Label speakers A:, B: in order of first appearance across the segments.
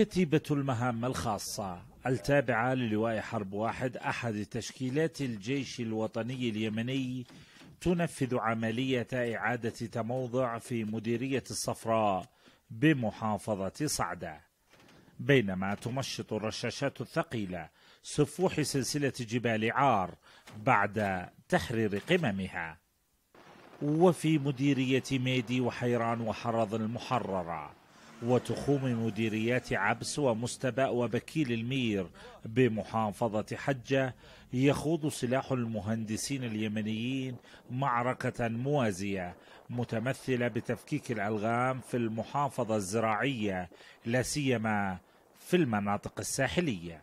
A: كتيبة المهام الخاصة التابعة للواء حرب واحد أحد تشكيلات الجيش الوطني اليمني تنفذ عملية إعادة تموضع في مديرية الصفراء بمحافظة صعدة بينما تمشط الرشاشات الثقيلة سفوح سلسلة جبال عار بعد تحرير قممها وفي مديرية ميدي وحيران وحرض المحررة وتخوم مديريات عبس ومستبأ وبكيل المير بمحافظة حجة يخوض سلاح المهندسين اليمنيين معركة موازية متمثلة بتفكيك الألغام في المحافظة الزراعية لا سيما في المناطق الساحلية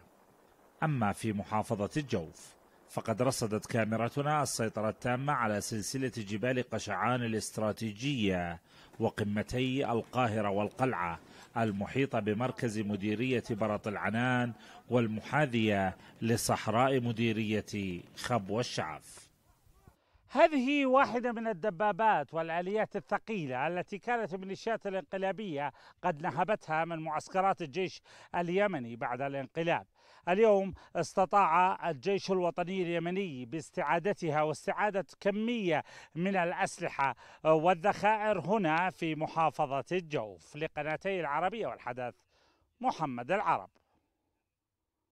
A: أما في محافظة الجوف فقد رصدت كاميرتنا السيطرة التامة على سلسلة جبال قشعان الاستراتيجية وقمتي القاهرة والقلعة المحيطة بمركز مديرية برط العنان والمحاذية لصحراء مديرية خبو الشعف هذه واحدة من الدبابات والآليات الثقيلة التي كانت الميليشيات الانقلابية قد نهبتها من معسكرات الجيش اليمني بعد الانقلاب اليوم استطاع الجيش الوطني اليمني باستعادتها واستعادة كمية من الأسلحة والذخائر هنا في محافظة الجوف لقناتي العربية والحدث محمد العرب